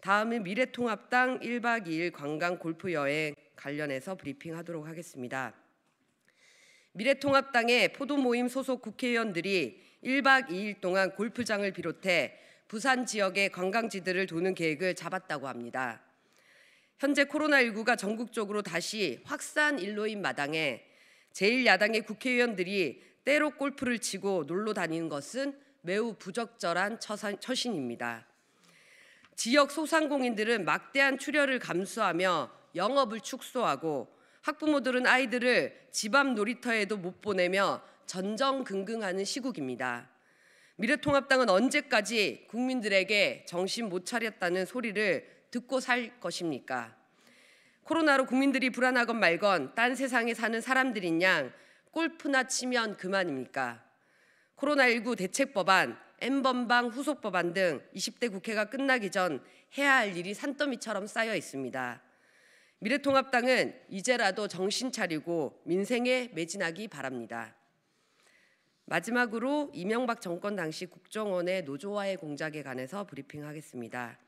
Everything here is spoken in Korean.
다음은 미래통합당 1박 2일 관광 골프 여행 관련해서 브리핑하도록 하겠습니다. 미래통합당의 포도 모임 소속 국회의원들이 1박 2일 동안 골프장을 비롯해 부산 지역의 관광지들을 도는 계획을 잡았다고 합니다. 현재 코로나19가 전국적으로 다시 확산 일로인 마당에 제1야당의 국회의원들이 때로 골프를 치고 놀러 다니는 것은 매우 부적절한 처신입니다. 지역 소상공인들은 막대한 출혈을 감수하며 영업을 축소하고 학부모들은 아이들을 집 앞 놀이터에도 못 보내며 전정긍긍하는 시국입니다. 미래통합당은 언제까지 국민들에게 정신 못 차렸다는 소리를 듣고 살 것입니까? 코로나로 국민들이 불안하건 말건 딴 세상에 사는 사람들인 양 골프나 치면 그만입니까? 코로나19 대책 법안 N번방 후속 법안 등 20대 국회가 끝나기 전 해야 할 일이 산더미처럼 쌓여 있습니다. 미래통합당은 이제라도 정신 차리고 민생에 매진하기 바랍니다. 마지막으로 이명박 정권 당시 국정원의 노조와의 공작에 관해서 브리핑하겠습니다.